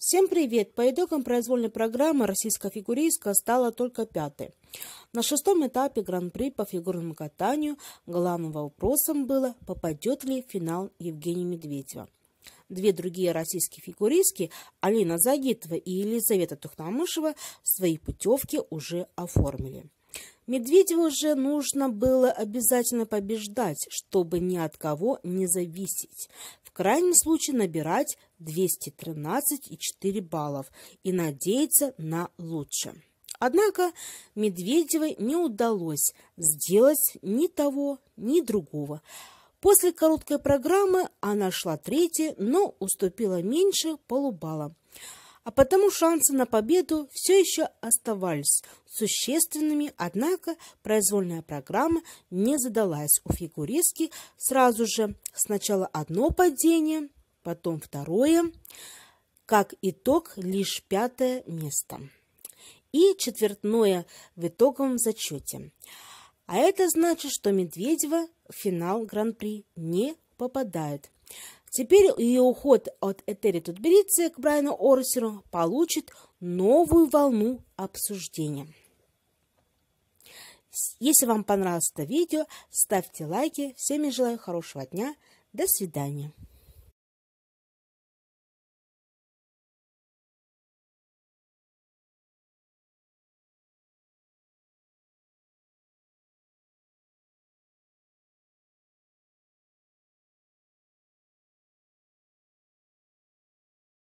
Всем привет! По итогам произвольной программы российская фигуристка стала только пятой. На шестом этапе Гран-при по фигурному катанию главным вопросом было, попадет ли в финал Евгения Медведева. Две другие российские фигуристки, Алина Загитова и Елизавета Тухнамышева, свои путевки уже оформили. Медведеву же нужно было обязательно побеждать, чтобы ни от кого не зависеть. В крайнем случае набирать 213,4 баллов и надеяться на лучшее. Однако Медведевой не удалось сделать ни того, ни другого. После короткой программы она шла третьей, но уступила меньше полубалла а потому шансы на победу все еще оставались существенными, однако произвольная программа не задалась у фигуристки сразу же. Сначала одно падение, потом второе, как итог лишь пятое место и четвертное в итоговом зачете. А это значит, что Медведева в финал Гран-при не попадает. Теперь ее уход от Этери Тутберидзе к Брайану Орсеру получит новую волну обсуждения. Если вам понравилось это видео, ставьте лайки. Всем я желаю хорошего дня. До свидания.